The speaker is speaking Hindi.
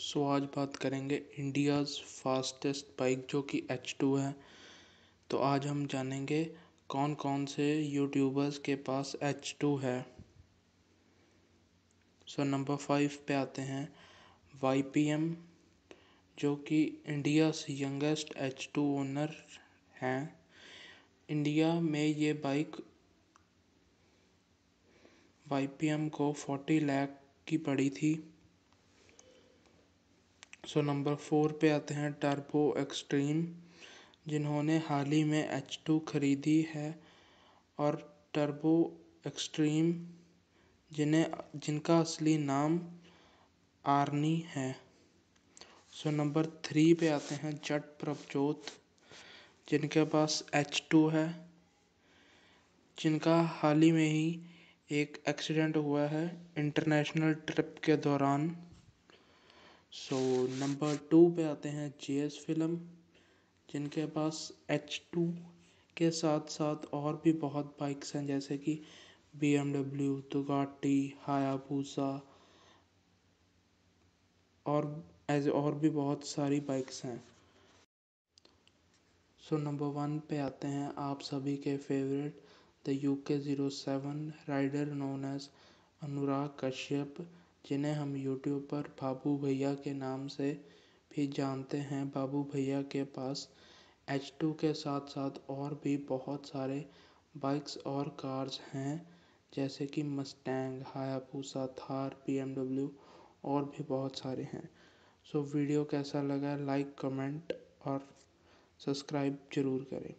सो आज बात करेंगे इंडियाज़ फास्टेस्ट बाइक जो कि एच टू है तो आज हम जानेंगे कौन कौन से यूट्यूबर्स के पास एच टू है सो नंबर फाइव पे आते हैं वाई पी एम जो कि India's youngest H two owner हैं इंडिया में ये बाइक वाई पी एम को फोर्टी लैख की पड़ी थी सो नंबर फोर पे आते हैं टर्बो एक्सट्रीम जिन्होंने हाल ही में एच टू खरीदी है और टर्बो एक्सट्रीम जिन्हें जिनका असली नाम आर्नी है सो नंबर थ्री पे आते हैं जट प्रभजोत जिनके पास एच टू है जिनका हाल ही में ही एक एक्सीडेंट हुआ है इंटरनेशनल ट्रिप के दौरान सो नंबर टू पे आते हैं जे एस फिल्म जिनके पास एच टू के साथ साथ और भी बहुत बाइक्स हैं जैसे कि B M W Ducati Hayabusa और एज और भी बहुत सारी बाइक्स हैं सो नंबर वन पे आते हैं आप सभी के favourite the U K zero seven rider known as Anurag Kashyap जिन्हें हम यूट्यूब पर बाबू भैया के नाम से भी जानते हैं बाबू भैया के पास एच टू के साथ साथ और भी बहुत सारे बाइक्स और कार्स हैं जैसे कि Mustang Hayabusa Thar B M W और भी बहुत सारे हैं सो वीडियो कैसा लगा लाइक कमेंट और सब्सक्राइब ज़रूर करें